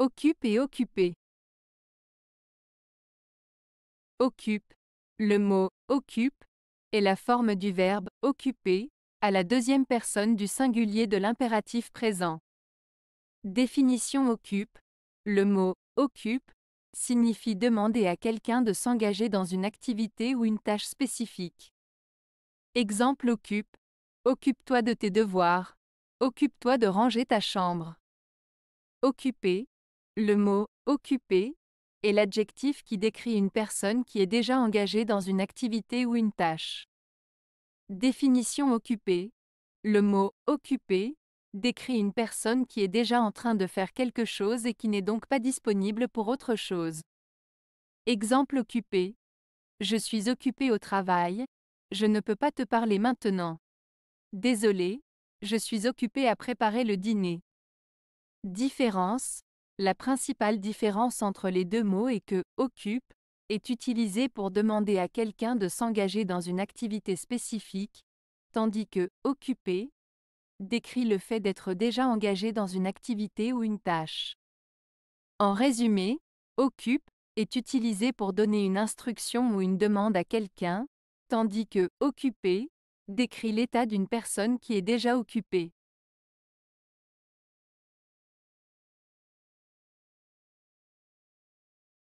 Occupe et occupé. Occupe. Le mot occupe est la forme du verbe occuper à la deuxième personne du singulier de l'impératif présent. Définition occupe. Le mot occupe signifie demander à quelqu'un de s'engager dans une activité ou une tâche spécifique. Exemple occupe. Occupe-toi de tes devoirs. Occupe-toi de ranger ta chambre. Occuper le mot occupé est l'adjectif qui décrit une personne qui est déjà engagée dans une activité ou une tâche. Définition occupée. Le mot occupé décrit une personne qui est déjà en train de faire quelque chose et qui n'est donc pas disponible pour autre chose. Exemple occupé. Je suis occupé au travail, je ne peux pas te parler maintenant. Désolé, je suis occupé à préparer le dîner. Différence. La principale différence entre les deux mots est que occupe est utilisé pour demander à quelqu'un de s'engager dans une activité spécifique, tandis que occupé décrit le fait d'être déjà engagé dans une activité ou une tâche. En résumé, occupe est utilisé pour donner une instruction ou une demande à quelqu'un, tandis que occupé décrit l'état d'une personne qui est déjà occupée.